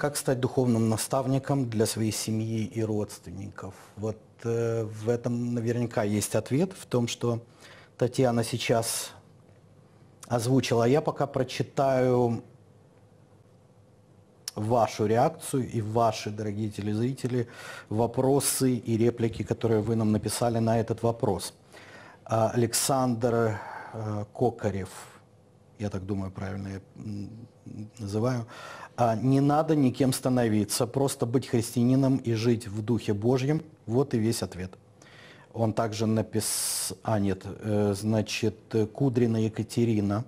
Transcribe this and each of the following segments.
Как стать духовным наставником для своей семьи и родственников? Вот э, в этом наверняка есть ответ, в том, что Татьяна сейчас озвучила. я пока прочитаю вашу реакцию и ваши, дорогие телезрители, вопросы и реплики, которые вы нам написали на этот вопрос. А, Александр э, Кокарев я так думаю, правильно я называю, а, не надо никем становиться, просто быть христианином и жить в Духе Божьем, вот и весь ответ. Он также написал, а нет, э, значит, Кудрина Екатерина,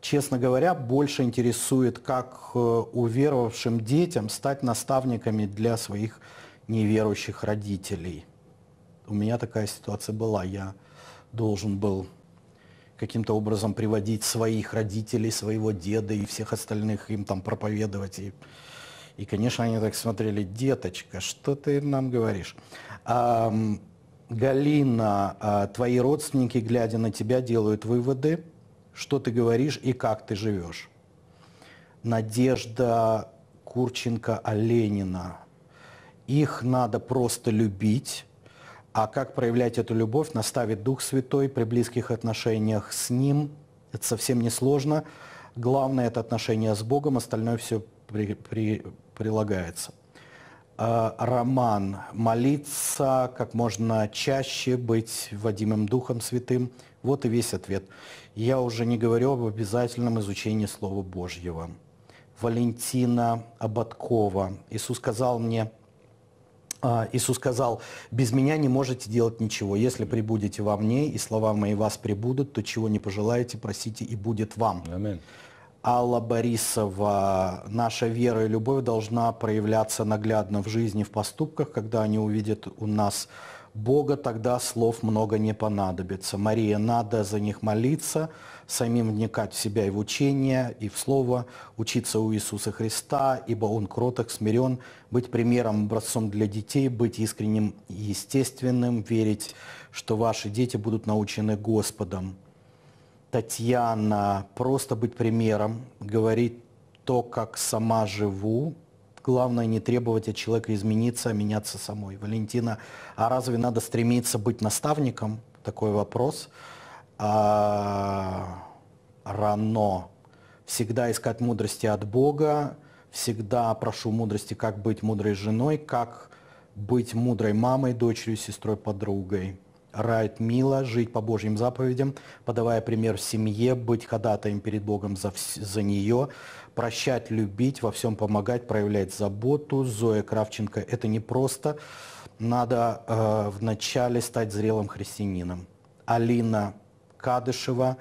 честно говоря, больше интересует, как э, уверовавшим детям стать наставниками для своих неверующих родителей. У меня такая ситуация была. Я должен был каким-то образом приводить своих родителей, своего деда и всех остальных им там проповедовать. И, и конечно, они так смотрели, деточка, что ты нам говоришь? А, Галина, а, твои родственники, глядя на тебя, делают выводы, что ты говоришь и как ты живешь. Надежда Курченко-Оленина. Их надо просто любить а как проявлять эту любовь, наставит Дух Святой при близких отношениях с Ним. Это совсем не сложно. Главное – это отношения с Богом, остальное все при, при, прилагается. Э, роман. Молиться как можно чаще, быть водимым Духом Святым. Вот и весь ответ. Я уже не говорю об обязательном изучении Слова Божьего. Валентина Ободкова. Иисус сказал мне – а, Иисус сказал, без меня не можете делать ничего. Если прибудете во мне, и слова мои вас прибудут, то чего не пожелаете, просите, и будет вам. Аминь. Алла Борисова, наша вера и любовь должна проявляться наглядно в жизни, в поступках, когда они увидят у нас Бога тогда слов много не понадобится. Мария, надо за них молиться, самим вникать в себя и в учение, и в слово, учиться у Иисуса Христа, ибо Он кроток, смирен, быть примером, образцом для детей, быть искренним и естественным, верить, что ваши дети будут научены Господом. Татьяна, просто быть примером, говорить то, как сама живу, Главное не требовать от человека измениться, а меняться самой. Валентина, а разве надо стремиться быть наставником? Такой вопрос. А, рано. Всегда искать мудрости от Бога. Всегда прошу мудрости, как быть мудрой женой, как быть мудрой мамой, дочерью, сестрой, подругой рает мило, жить по Божьим заповедям, подавая пример в семье, быть ходатаем перед Богом за, за нее, прощать, любить, во всем помогать, проявлять заботу. Зоя Кравченко – это не просто. Надо э, вначале стать зрелым христианином. Алина Кадышева.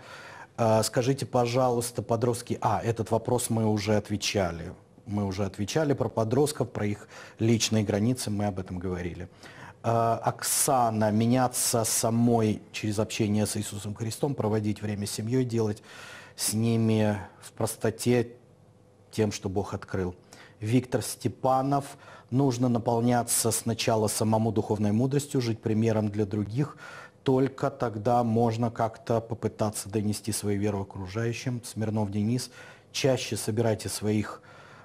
Э, скажите, пожалуйста, подростки... А, этот вопрос мы уже отвечали. Мы уже отвечали про подростков, про их личные границы, мы об этом говорили. Э, Оксана, меняться самой через общение с Иисусом Христом, проводить время с семьей, делать с ними в простоте тем, что Бог открыл. Виктор Степанов, нужно наполняться сначала самому духовной мудростью, жить примером для других, только тогда можно как-то попытаться донести свою веру окружающим. Смирнов Денис, чаще собирайте своих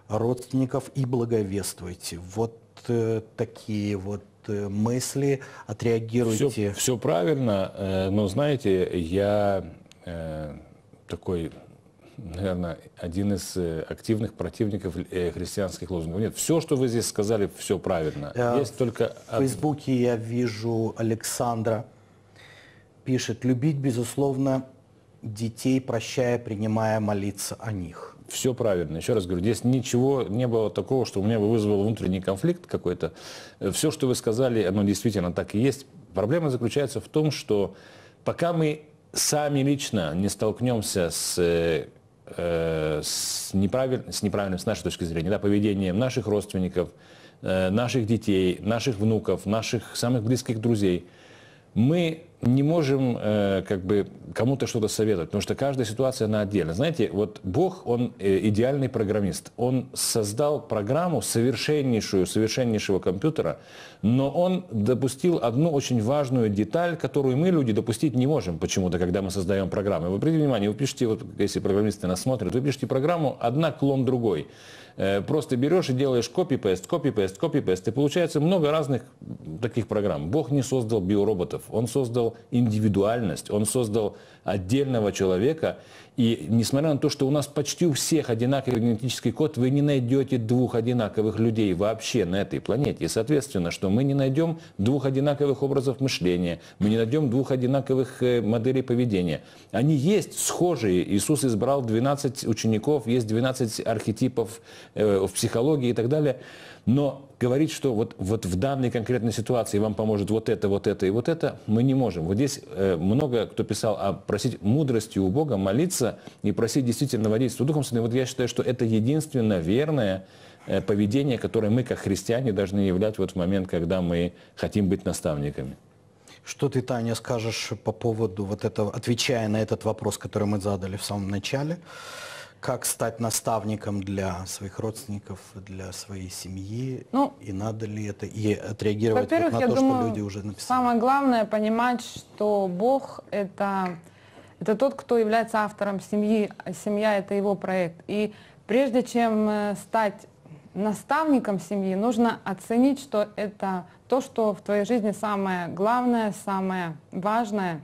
родственников и благовествуйте. Вот Э, такие вот э, мысли, отреагируйте. Все, все правильно, э, но знаете, я такой, наверное, один из активных противников христианских лозунгов. Нет, все, что вы здесь сказали, все правильно. Я Есть только... В Фейсбуке я вижу Александра, пишет, любить, безусловно, детей, прощая, принимая, молиться о них все правильно. Еще раз говорю, здесь ничего не было такого, что у меня бы вызвал внутренний конфликт какой-то. Э, все, что вы сказали, оно действительно так и есть. Проблема заключается в том, что пока мы сами лично не столкнемся с э, э, с, неправиль, с неправильным, с нашей точки зрения, да, поведением наших родственников, наших детей, наших внуков, наших самых близких друзей – мы не можем э, как бы кому-то что-то советовать, потому что каждая ситуация, она отдельно. Знаете, вот Бог, Он э, идеальный программист. Он создал программу совершеннейшую, совершеннейшего компьютера, но Он допустил одну очень важную деталь, которую мы, люди, допустить не можем почему-то, когда мы создаем программы. Вы обратите внимание, вы пишете, вот если программисты нас смотрят, вы пишете программу, одна клон другой. Э, просто берешь и делаешь копипест, копипест, копипест. И получается много разных таких программ. Бог не создал биороботов, он создал индивидуальность, он создал отдельного человека. И несмотря на то, что у нас почти у всех одинаковый генетический код, вы не найдете двух одинаковых людей вообще на этой планете. И, соответственно, что мы не найдем двух одинаковых образов мышления, мы не найдем двух одинаковых э, моделей поведения. Они есть схожие. Иисус избрал 12 учеников, есть 12 архетипов Э, в психологии и так далее. Но говорить, что вот, вот в данной конкретной ситуации вам поможет вот это, вот это и вот это, мы не можем. Вот здесь э, много кто писал о а просить мудрости у Бога, молиться и просить действительно водительства Духом Святым. Вот я считаю, что это единственно верное э, поведение, которое мы, как христиане, должны являть вот в момент, когда мы хотим быть наставниками. Что ты, Таня, скажешь по поводу вот этого, отвечая на этот вопрос, который мы задали в самом начале? как стать наставником для своих родственников, для своей семьи, ну, и надо ли это, и отреагировать вот на то, думаю, что люди уже написали. Самое главное понимать, что Бог это, это тот, кто является автором семьи, а семья это его проект. И прежде чем э, стать наставником семьи, нужно оценить, что это то, что в твоей жизни самое главное, самое важное,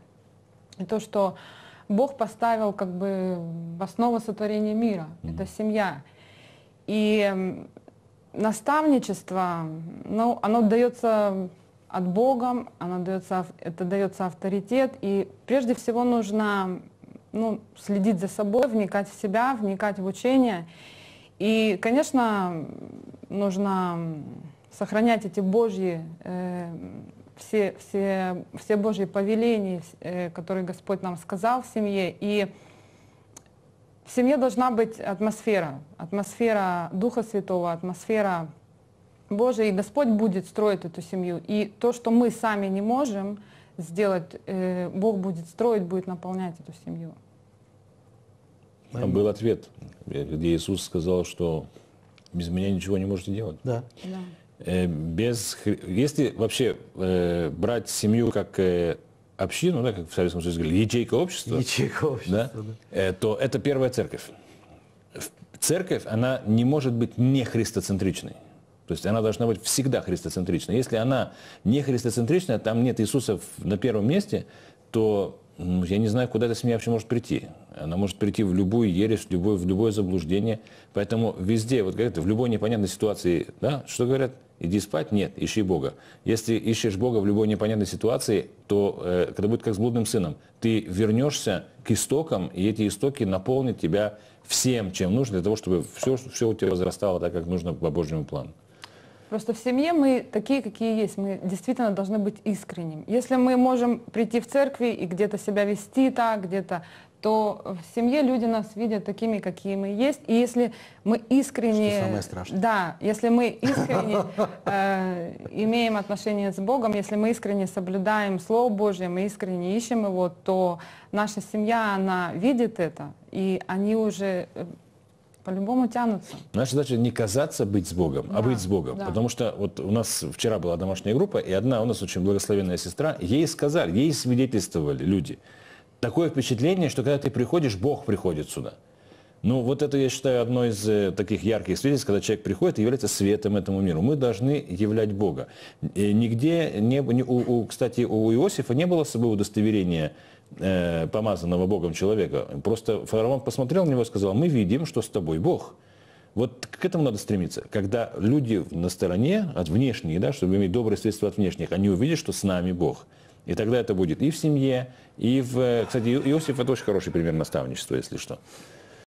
и то, что Бог поставил как бы в основу сотворения мира. Mm-hmm. Это семья. И наставничество, ну, оно дается от Бога, оно дается, это дается авторитет. И прежде всего нужно ну, следить за собой, вникать в себя, вникать в учение. И, конечно, нужно сохранять эти Божьи э, все, все, все Божьи повеления, э, которые Господь нам сказал в семье. И в семье должна быть атмосфера, атмосфера Духа Святого, атмосфера Божия, и Господь будет строить эту семью. И то, что мы сами не можем сделать, э, Бог будет строить, будет наполнять эту семью. Там а был ответ, где Иисус сказал, что без меня ничего не можете делать. Да. да. Э, без... Если вообще э, брать семью как э, общину, да, как в Советском Союзе говорили, ячейка общества, ячейка общества да, да. Э, то это первая церковь. Церковь, она не может быть не христоцентричной. То есть она должна быть всегда христоцентричной. Если она не христоцентричная, там нет Иисуса на первом месте, то ну, я не знаю, куда эта семья вообще может прийти. Она может прийти в любую ересь, в любое, в любое заблуждение. Поэтому везде, вот говорят, в любой непонятной ситуации, да, что говорят? Иди спать? Нет, ищи Бога. Если ищешь Бога в любой непонятной ситуации, то э, это будет как с блудным сыном. Ты вернешься к истокам, и эти истоки наполнят тебя всем, чем нужно, для того, чтобы все, все у тебя возрастало так, как нужно по Божьему плану. Просто в семье мы такие, какие есть. Мы действительно должны быть искренним. Если мы можем прийти в церкви и где-то себя вести так, где-то то в семье люди нас видят такими, какие мы есть. И если мы искренне... Что самое страшное. Да, если мы искренне э, имеем отношение с Богом, если мы искренне соблюдаем Слово Божье, мы искренне ищем его, то наша семья, она видит это, и они уже э, по-любому тянутся. Наша задача не казаться быть с Богом, а да, а быть с Богом. Да. Потому что вот у нас вчера была домашняя группа, и одна у нас очень благословенная сестра, ей сказали, ей свидетельствовали люди – такое впечатление, что когда ты приходишь, Бог приходит сюда. Ну, вот это, я считаю, одно из э, таких ярких свидетельств, когда человек приходит и является светом этому миру. Мы должны являть Бога. И э, нигде, не, у, у, кстати, у Иосифа не было с собой удостоверения э, помазанного Богом человека. Просто фараон посмотрел на него и сказал, мы видим, что с тобой Бог. Вот к этому надо стремиться. Когда люди на стороне, от внешних, да, чтобы иметь добрые средства от внешних, они увидят, что с нами Бог. И тогда это будет и в семье, и в... Э, кстати, Иосиф – это очень хороший пример наставничества, если что.